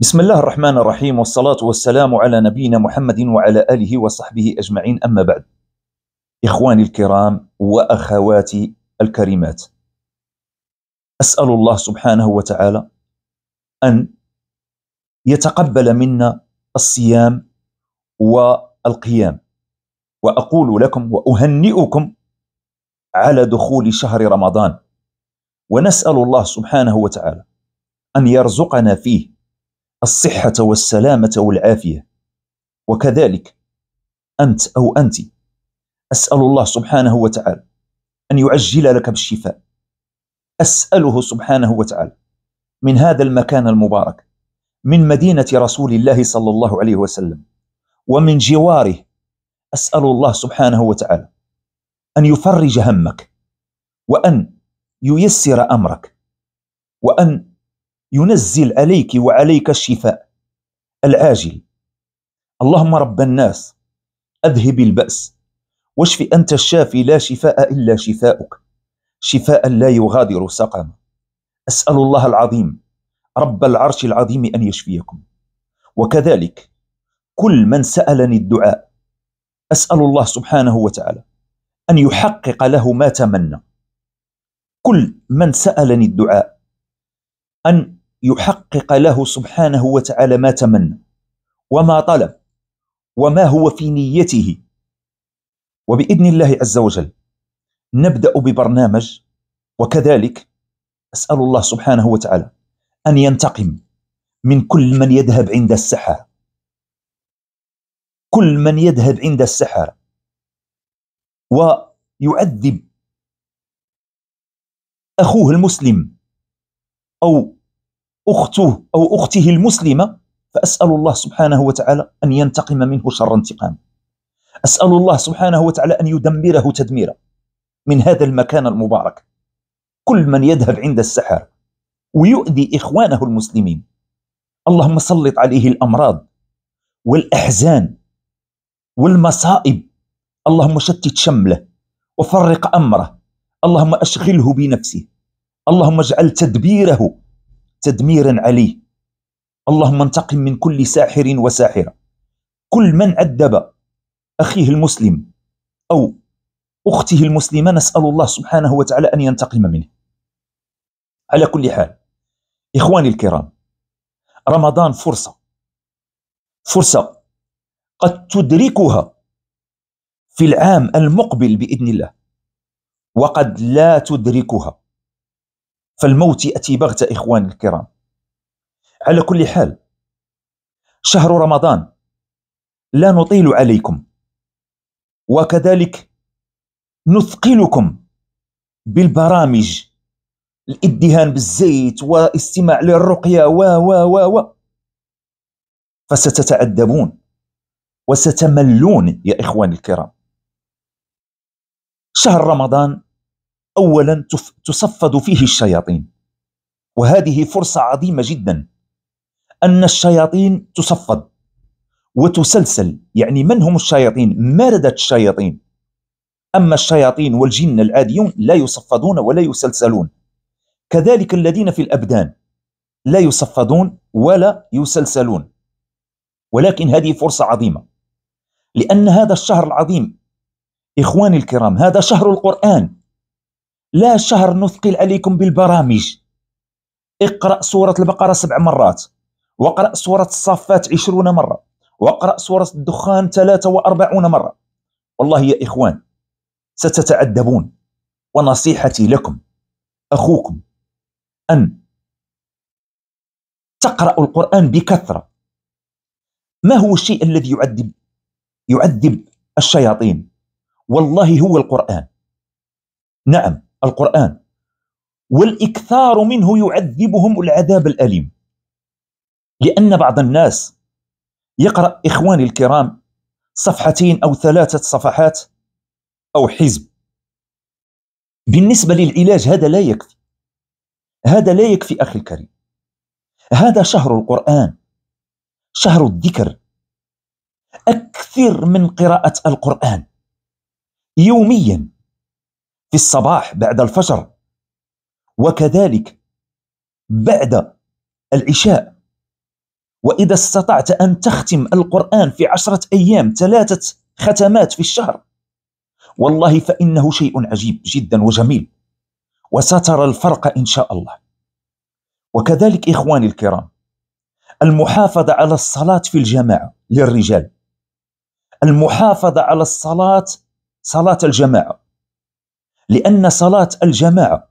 بسم الله الرحمن الرحيم والصلاة والسلام على نبينا محمد وعلى آله وصحبه أجمعين أما بعد إخواني الكرام وأخواتي الكريمات أسأل الله سبحانه وتعالى أن يتقبل منا الصيام والقيام وأقول لكم وأهنئكم على دخول شهر رمضان ونسأل الله سبحانه وتعالى أن يرزقنا فيه الصحة والسلامة والعافية وكذلك أنت أو أنت أسأل الله سبحانه وتعالى أن يعجل لك بالشفاء أسأله سبحانه وتعالى من هذا المكان المبارك من مدينة رسول الله صلى الله عليه وسلم ومن جواره أسأل الله سبحانه وتعالى أن يفرج همك وأن ييسر أمرك وأن ينزل عليك وعليك الشفاء العاجل اللهم رب الناس اذهب الباس واشف انت الشافي لا شفاء الا شفاءك شفاء لا يغادر سقما اسال الله العظيم رب العرش العظيم ان يشفيكم وكذلك كل من سالني الدعاء اسال الله سبحانه وتعالى ان يحقق له ما تمنى كل من سالني الدعاء ان يحقق له سبحانه وتعالى ما تمنى وما طلب وما هو في نيته وباذن الله عز وجل نبدا ببرنامج وكذلك اسال الله سبحانه وتعالى ان ينتقم من كل من يذهب عند السحر كل من يذهب عند السحر ويعذب اخوه المسلم او أخته أو أخته المسلمة فأسأل الله سبحانه وتعالى أن ينتقم منه شر انتقام أسأل الله سبحانه وتعالى أن يدمره تدميرا من هذا المكان المبارك كل من يذهب عند السحر ويؤذي إخوانه المسلمين اللهم سلط عليه الأمراض والأحزان والمصائب اللهم شتت شمله وفرق أمره اللهم أشغله بنفسه اللهم اجعل تدبيره تدميرا عليه اللهم انتقم من كل ساحر وساحرة كل من عذب أخيه المسلم أو أخته المسلمة نسأل الله سبحانه وتعالى أن ينتقم منه على كل حال إخواني الكرام رمضان فرصة فرصة قد تدركها في العام المقبل بإذن الله وقد لا تدركها فالموت يأتي بغتة إخواني الكرام على كل حال شهر رمضان لا نطيل عليكم وكذلك نثقلكم بالبرامج الادهان بالزيت واستماع للرقية و و و و فستتعذبون وستملون يا إخواني الكرام شهر رمضان أولا تصفد فيه الشياطين وهذه فرصة عظيمة جدا أن الشياطين تصفد وتسلسل يعني من هم الشياطين ماردة الشياطين أما الشياطين والجن العاديون لا يصفدون ولا يسلسلون كذلك الذين في الأبدان لا يصفدون ولا يسلسلون ولكن هذه فرصة عظيمة لأن هذا الشهر العظيم إخواني الكرام هذا شهر القرآن لا شهر نثقل عليكم بالبرامج اقرأ سورة البقرة سبع مرات واقرأ سورة الصافات عشرون مرة واقرأ سورة الدخان ثلاثة وأربعون مرة والله يا إخوان ستتعذبون ونصيحتي لكم أخوكم أن تقرأوا القرآن بكثرة ما هو الشيء الذي يعذب يعذب الشياطين والله هو القرآن نعم القرآن والإكثار منه يعذبهم العذاب الأليم لأن بعض الناس يقرأ إخواني الكرام صفحتين أو ثلاثة صفحات أو حزب بالنسبة للعلاج هذا لا يكفي هذا لا يكفي أخي الكريم هذا شهر القرآن شهر الذكر أكثر من قراءة القرآن يوميا في الصباح بعد الفجر وكذلك بعد العشاء وإذا استطعت أن تختم القرآن في عشرة أيام ثلاثة ختمات في الشهر والله فإنه شيء عجيب جدا وجميل وسترى الفرق إن شاء الله وكذلك إخواني الكرام المحافظة على الصلاة في الجماعة للرجال المحافظة على الصلاة صلاة الجماعة لأن صلاة الجماعة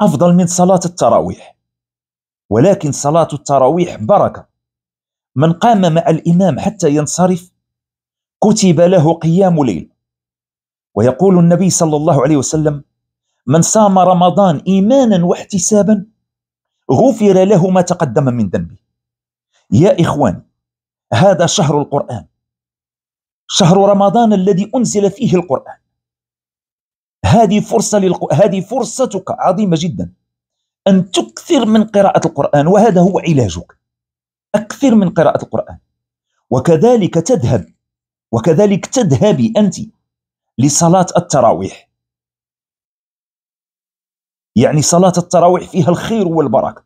أفضل من صلاة التراويح ولكن صلاة التراويح بركة من قام مع الإمام حتى ينصرف كتب له قيام ليل ويقول النبي صلى الله عليه وسلم من صام رمضان إيمانا واحتسابا غفر له ما تقدم من ذنبه يا إخوان هذا شهر القرآن شهر رمضان الذي أنزل فيه القرآن هذه فرصة للق... هذه فرصتك عظيمة جدا أن تكثر من قراءة القرآن وهذا هو علاجك أكثر من قراءة القرآن وكذلك تذهب وكذلك تذهبي أنت لصلاة التراويح يعني صلاة التراويح فيها الخير والبركة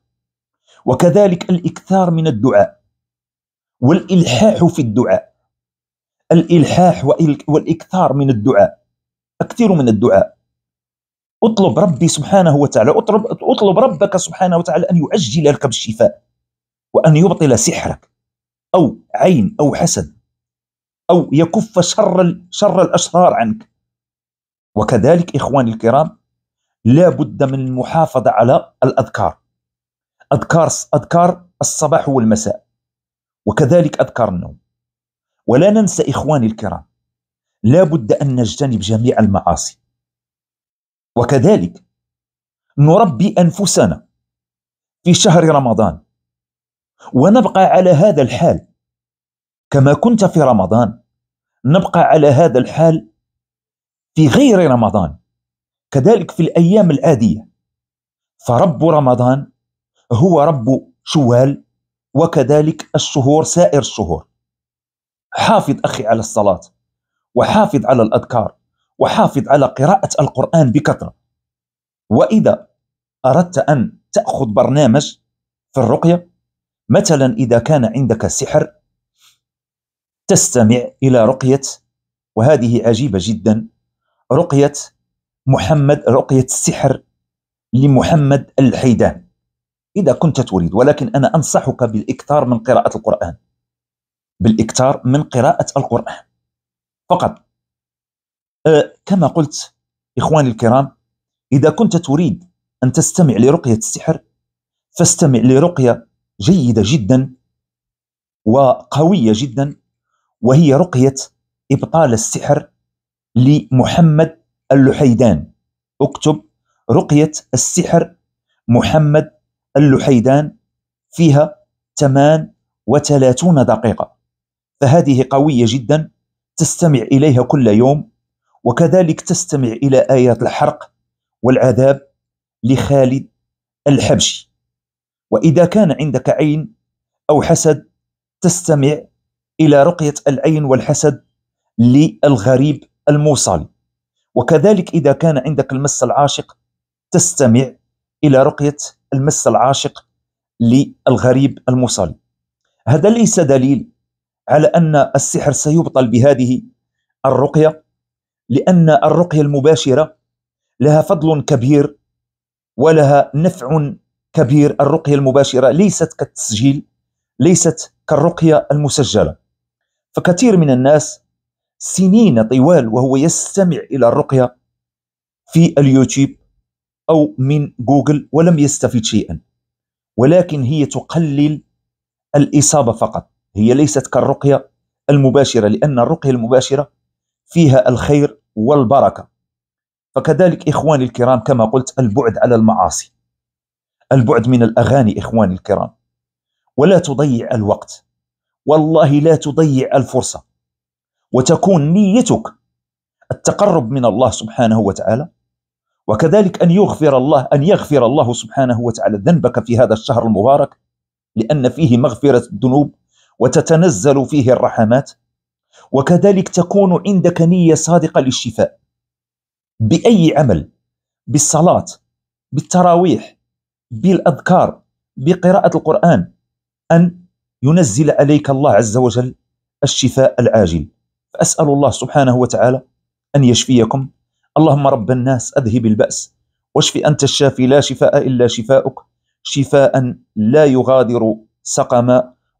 وكذلك الإكثار من الدعاء والإلحاح في الدعاء الإلحاح والإكثار من الدعاء أكثر من الدعاء اطلب ربي سبحانه وتعالى اطلب, اطلب ربك سبحانه وتعالى أن يعجل لك بالشفاء وأن يبطل سحرك أو عين أو حسد أو يكف شر شر الأشرار عنك وكذلك إخواني الكرام لا بد من المحافظة على الأذكار أذكار أذكار الصباح والمساء وكذلك أذكار النوم ولا ننسى إخواني الكرام لا بد أن نجتنب جميع المعاصي وكذلك نربي أنفسنا في شهر رمضان ونبقى على هذا الحال كما كنت في رمضان نبقى على هذا الحال في غير رمضان كذلك في الأيام العادية فرب رمضان هو رب شوال وكذلك الشهور سائر الشهور حافظ أخي على الصلاة وحافظ على الأذكار وحافظ على قراءة القرآن بكثرة وإذا أردت أن تأخذ برنامج في الرقية مثلا إذا كان عندك سحر تستمع إلى رقية وهذه عجيبة جدا رقية محمد رقية السحر لمحمد الحيدان إذا كنت تريد ولكن أنا أنصحك بالإكثار من قراءة القرآن بالإكثار من قراءة القرآن فقط أه كما قلت إخواني الكرام إذا كنت تريد أن تستمع لرقية السحر فاستمع لرقية جيدة جدا وقوية جدا وهي رقية إبطال السحر لمحمد اللحيدان اكتب رقية السحر محمد اللحيدان فيها 38 دقيقة فهذه قوية جدا تستمع اليها كل يوم وكذلك تستمع الى ايات الحرق والعذاب لخالد الحبشي واذا كان عندك عين او حسد تستمع الى رقيه العين والحسد للغريب الموصلي وكذلك اذا كان عندك المس العاشق تستمع الى رقيه المس العاشق للغريب الموصلي هذا ليس دليل على أن السحر سيبطل بهذه الرقية لأن الرقية المباشرة لها فضل كبير ولها نفع كبير الرقية المباشرة ليست كالتسجيل ليست كالرقية المسجلة فكثير من الناس سنين طوال وهو يستمع إلى الرقية في اليوتيوب أو من جوجل ولم يستفد شيئا ولكن هي تقلل الإصابة فقط هي ليست كالرقية المباشرة لأن الرقية المباشرة فيها الخير والبركة فكذلك إخواني الكرام كما قلت البعد على المعاصي البعد من الأغاني إخواني الكرام ولا تضيع الوقت والله لا تضيع الفرصة وتكون نيتك التقرب من الله سبحانه وتعالى وكذلك أن يغفر الله أن يغفر الله سبحانه وتعالى ذنبك في هذا الشهر المبارك لأن فيه مغفرة الذنوب وتتنزل فيه الرحمات وكذلك تكون عندك نيه صادقه للشفاء باي عمل بالصلاه بالتراويح بالاذكار بقراءه القران ان ينزل عليك الله عز وجل الشفاء العاجل فاسال الله سبحانه وتعالى ان يشفيكم اللهم رب الناس اذهب الباس واشف انت الشافي لا شفاء الا شفاؤك شفاء لا يغادر سقما